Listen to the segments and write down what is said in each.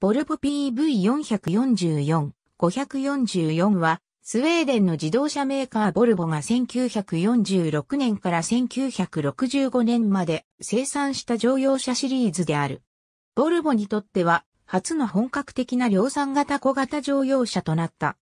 ボルボ PV444、544は、スウェーデンの自動車メーカーボルボが1946年から1965年まで生産した乗用車シリーズである。ボルボにとっては、初の本格的な量産型小型乗用車となった。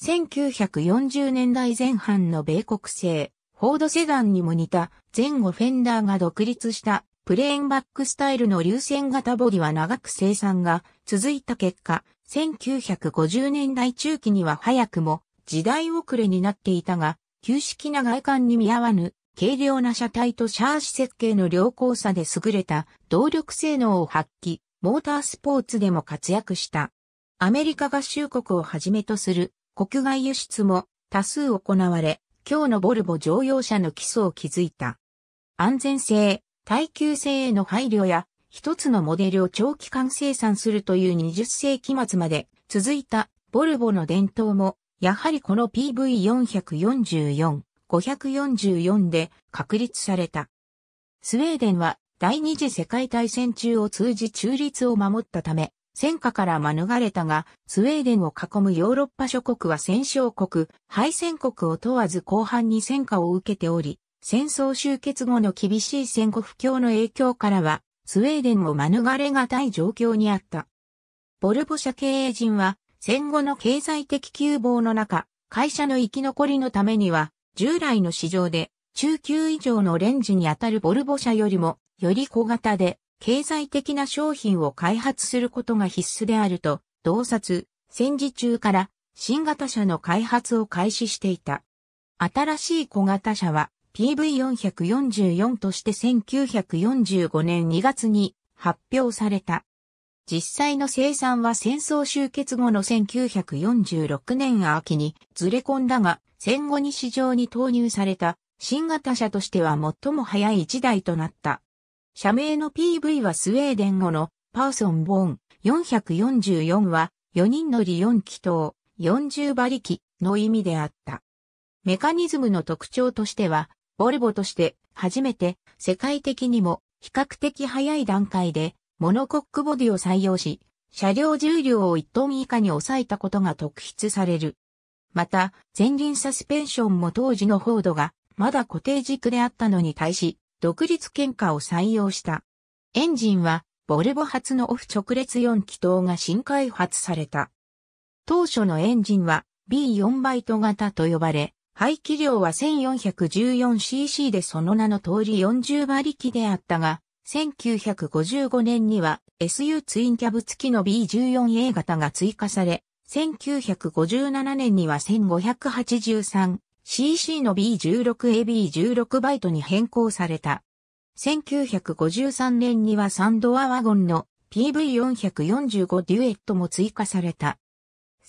1940年代前半の米国製、フォードセダンにも似た前後フェンダーが独立したプレーンバックスタイルの流線型ボディは長く生産が続いた結果、1950年代中期には早くも時代遅れになっていたが、旧式な外観に見合わぬ軽量な車体とシャーシ設計の良好さで優れた動力性能を発揮、モータースポーツでも活躍した。アメリカ合衆国をはじめとする国外輸出も多数行われ、今日のボルボ乗用車の基礎を築いた。安全性、耐久性への配慮や、一つのモデルを長期間生産するという20世紀末まで続いたボルボの伝統も、やはりこの PV444、544で確立された。スウェーデンは第二次世界大戦中を通じ中立を守ったため、戦火から免れたが、スウェーデンを囲むヨーロッパ諸国は戦勝国、敗戦国を問わず後半に戦火を受けており、戦争終結後の厳しい戦後不況の影響からは、スウェーデンも免れがたい状況にあった。ボルボ社経営陣は、戦後の経済的窮乏の中、会社の生き残りのためには、従来の市場で中級以上のレンジにあたるボルボ社よりも、より小型で、経済的な商品を開発することが必須であると、洞察、戦時中から新型車の開発を開始していた。新しい小型車は PV444 として1945年2月に発表された。実際の生産は戦争終結後の1946年秋にずれ込んだが、戦後に市場に投入された新型車としては最も早い一台となった。社名の PV はスウェーデン語のパーソン・ボーン444は4人乗り4気筒40馬力の意味であった。メカニズムの特徴としてはボルボとして初めて世界的にも比較的早い段階でモノコックボディを採用し、車両重量を1トン以下に抑えたことが特筆される。また、前輪サスペンションも当時のフォードがまだ固定軸であったのに対し、独立喧嘩を採用した。エンジンは、ボルボ発のオフ直列4気筒が新開発された。当初のエンジンは B4 バイト型と呼ばれ、排気量は 1414cc でその名の通り40馬力であったが、1955年には SU ツインキャブ付きの B14A 型が追加され、1957年には 1583cc の B16AB16 バイトに変更された。1953年にはサンドアワゴンの PV445 デュエットも追加された。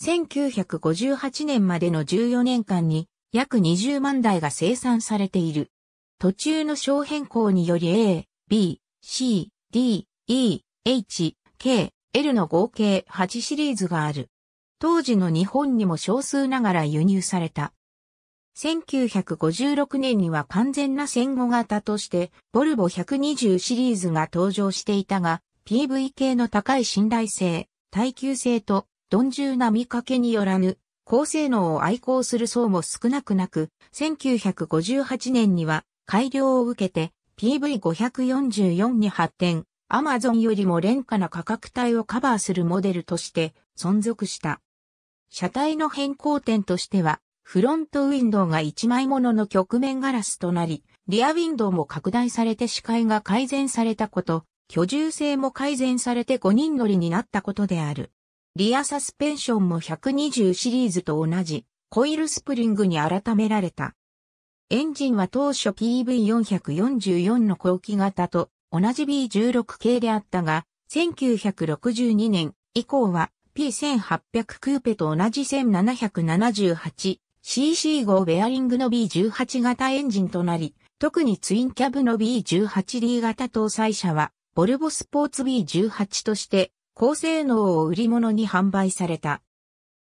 1958年までの14年間に約20万台が生産されている。途中の小変更により A、B、C、D、E、H、K、L の合計8シリーズがある。当時の日本にも少数ながら輸入された。1956年には完全な戦後型として、ボルボ120シリーズが登場していたが、PV 系の高い信頼性、耐久性と、鈍重な見かけによらぬ高性能を愛好する層も少なくなく、1958年には改良を受けて PV544 に発展、Amazon よりも廉価な価格帯をカバーするモデルとして存続した。車体の変更点としては、フロントウィンドウが1枚ものの曲面ガラスとなり、リアウィンドウも拡大されて視界が改善されたこと、居住性も改善されて5人乗りになったことである。リアサスペンションも120シリーズと同じコイルスプリングに改められた。エンジンは当初 PV444 の後期型と同じ B16 系であったが、1962年以降は P1800 クーペと同じ 1778cc 号ベアリングの B18 型エンジンとなり、特にツインキャブの B18D 型搭載車は、ボルボスポーツ B18 として高性能を売り物に販売された。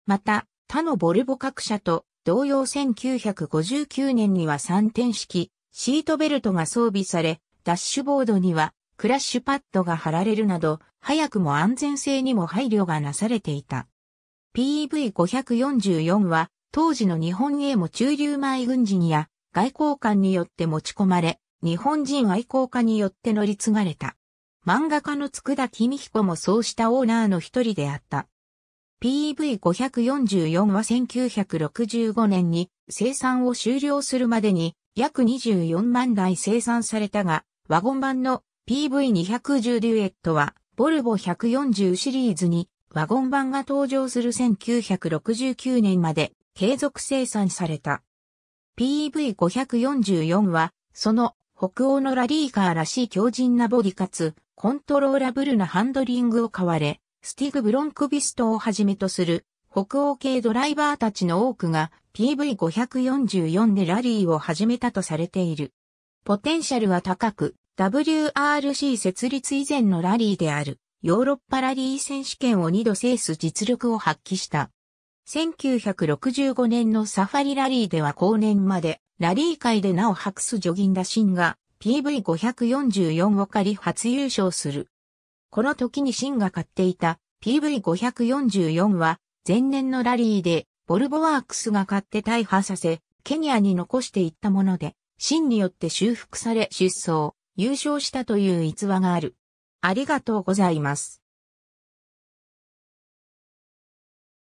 また、他のボルボ各社と同様1959年には3点式、シートベルトが装備され、ダッシュボードにはクラッシュパッドが貼られるなど、早くも安全性にも配慮がなされていた。PV544 は当時の日本へも駐留前軍人や外交官によって持ち込まれ、日本人愛好家によって乗り継がれた。漫画家の佃公彦もそうしたオーナーの一人であった。PV544 は1965年に生産を終了するまでに約24万台生産されたが、ワゴン版の PV210 デュエットはボルボ140シリーズにワゴン版が登場する1969年まで継続生産された。PV544 はその北欧のラリーカーらしい強靭なボディかつ、コントローラブルなハンドリングを買われ、スティグ・ブロンクビストをはじめとする、北欧系ドライバーたちの多くが PV544 でラリーを始めたとされている。ポテンシャルは高く、WRC 設立以前のラリーである、ヨーロッパラリー選手権を2度制す実力を発揮した。1965年のサファリラリーでは後年までラリー界でなお白すジョギンダシンが PV544 を借り初優勝する。この時にシンが買っていた PV544 は前年のラリーでボルボワークスが買って大破させ、ケニアに残していったもので、シンによって修復され出走、優勝したという逸話がある。ありがとうございます。